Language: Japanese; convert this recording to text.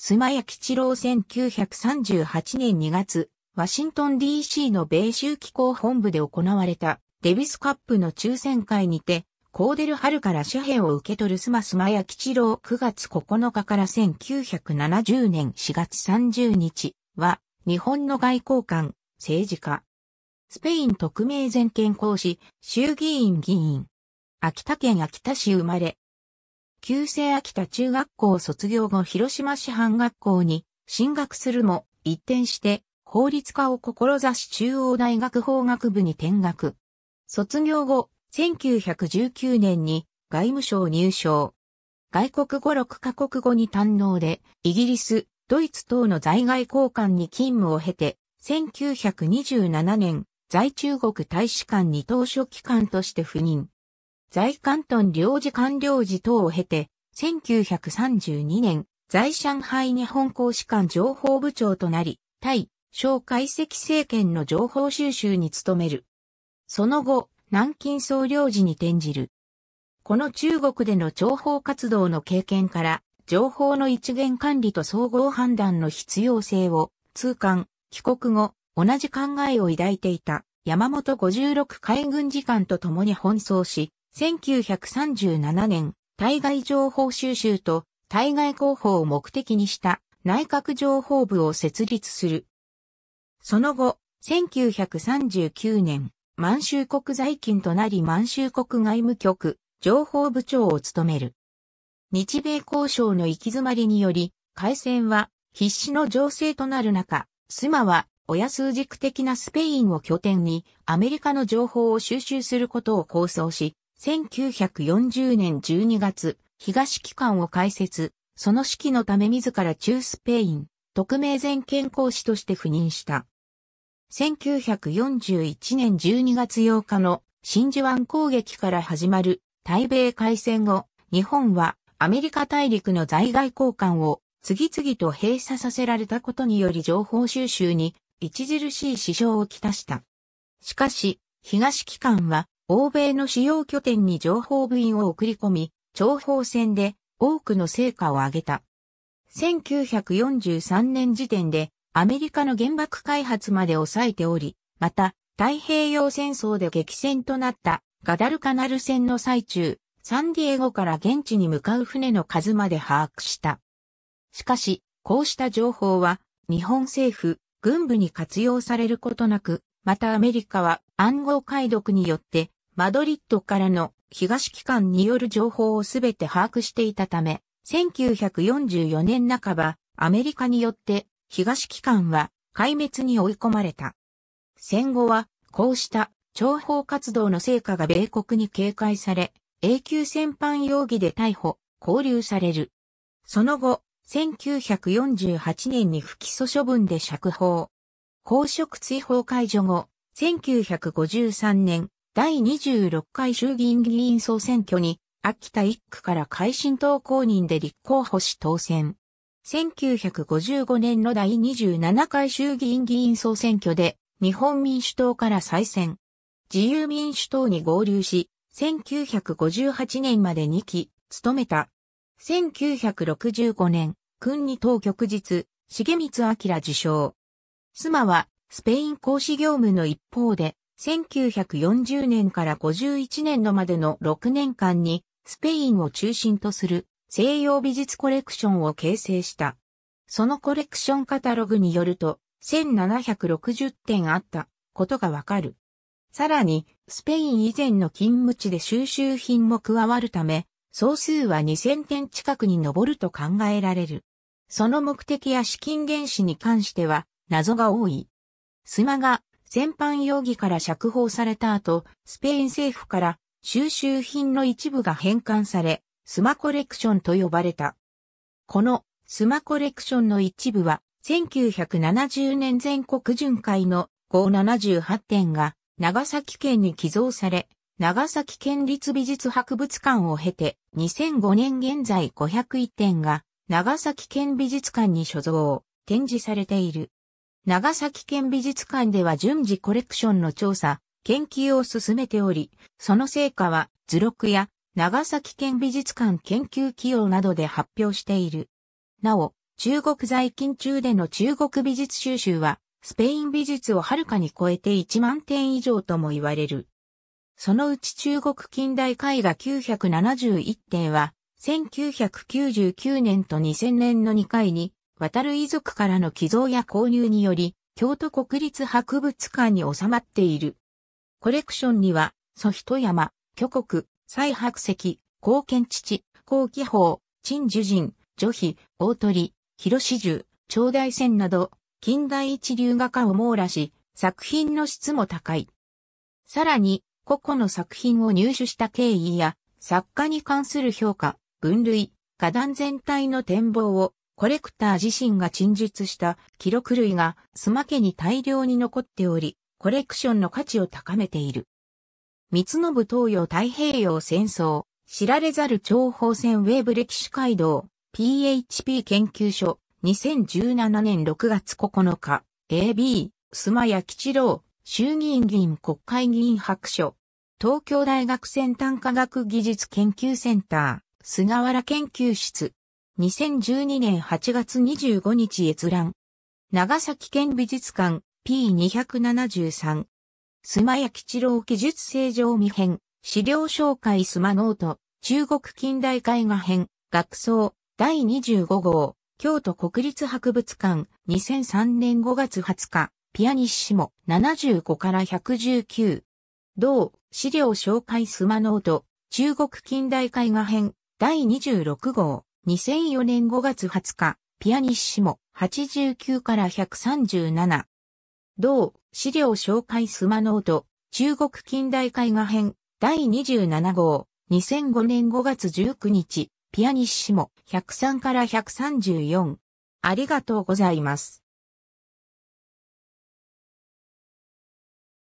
須磨屋吉郎1938年2月、ワシントン DC の米州機構本部で行われたデビスカップの抽選会にて、コーデル春から紙幣を受け取るスマスマヤ吉郎9月9日から1970年4月30日は日本の外交官、政治家。スペイン特命全権公使、衆議院議員。秋田県秋田市生まれ、旧制秋田中学校卒業後広島市藩学校に進学するも一転して法律家を志し中央大学法学部に転学。卒業後、1919年に外務省入省。外国語6カ国語に堪能で、イギリス、ドイツ等の在外交換に勤務を経て、1927年、在中国大使館に当初機関として赴任。在関東領事官領事等を経て、1932年、在上海日本公使館情報部長となり、対、小解析政権の情報収集に努める。その後、南京総領事に転じる。この中国での情報活動の経験から、情報の一元管理と総合判断の必要性を、通関、帰国後、同じ考えを抱いていた山本56海軍次官と共に奔走し、1937年、対外情報収集と対外広報を目的にした内閣情報部を設立する。その後、1939年、満州国在勤となり満州国外務局、情報部長を務める。日米交渉の行き詰まりにより、海戦は必死の情勢となる中、スマは親数軸的なスペインを拠点にアメリカの情報を収集することを構想し、1940年12月、東機関を開設、その指揮のため自ら中スペイン、特命全権公使として赴任した。1941年12月8日の真珠湾攻撃から始まる対米海戦後、日本はアメリカ大陸の在外交換を次々と閉鎖させられたことにより情報収集に著しい支障をきたした。しかし、東機関は欧米の主要拠点に情報部員を送り込み、情報戦で多くの成果を上げた。1943年時点でアメリカの原爆開発まで抑えており、また太平洋戦争で激戦となったガダルカナル戦の最中、サンディエゴから現地に向かう船の数まで把握した。しかし、こうした情報は日本政府、軍部に活用されることなく、またアメリカは暗号解読によってマドリッドからの東機関による情報をすべて把握していたため、1944年半ば、アメリカによって東機関は壊滅に追い込まれた。戦後は、こうした諜報活動の成果が米国に警戒され、永久戦犯容疑で逮捕、拘留される。その後、1948年に不起訴処分で釈放。公職追放解除後、1953年、第26回衆議院議員総選挙に、秋田1区から改新党公認で立候補し当選。1955年の第27回衆議院議員総選挙で、日本民主党から再選。自由民主党に合流し、1958年まで2期、務めた。1965年、君に当局日、重光明受賞。妻は、スペイン講師業務の一方で、1940年から51年のまでの6年間に、スペインを中心とする西洋美術コレクションを形成した。そのコレクションカタログによると、1760点あったことがわかる。さらに、スペイン以前の勤務地で収集品も加わるため、総数は2000点近くに上ると考えられる。その目的や資金原資に関しては、謎が多い。スマガ全般容疑から釈放された後、スペイン政府から収集品の一部が返還され、スマコレクションと呼ばれた。このスマコレクションの一部は、1970年全国巡回の578点が長崎県に寄贈され、長崎県立美術博物館を経て、2005年現在501点が長崎県美術館に所蔵、展示されている。長崎県美術館では順次コレクションの調査、研究を進めており、その成果は図録や長崎県美術館研究企業などで発表している。なお、中国在勤中での中国美術収集は、スペイン美術をはるかに超えて1万点以上とも言われる。そのうち中国近代絵画971点は、1999年と2000年の2回に渡る遺族からの寄贈や購入により、京都国立博物館に収まっている。コレクションには、祖人山、巨国、蔡白石、高賢父、高貴宝、陳樹人、女妃、大鳥、広志樹、長大仙など、近代一流画家を網羅し、作品の質も高い。さらに、個々の作品を入手した経緯や、作家に関する評価、分類、画壇全体の展望をコレクター自身が陳述した記録類がスマ家に大量に残っており、コレクションの価値を高めている。三信東洋太平洋戦争、知られざる情報戦ウェーブ歴史街道、PHP 研究所、2017年6月9日、AB、須磨谷吉郎、衆議院議員国会議員白書、東京大学先端科学技術研究センター、菅原研究室、2012年8月25日閲覧。長崎県美術館 P273。須磨屋吉郎記述正常未編。資料紹介スマノート。中国近代絵画編。学装第25号。京都国立博物館2003年5月20日。ピアニッシモ75から119。同資料紹介スマノート中国近代絵画編第26号。2004年5月20日、ピアニッシモ、89から137。同、資料紹介スマノート、中国近代絵画編、第27号、2005年5月19日、ピアニッシモ、103から134。ありがとうございます。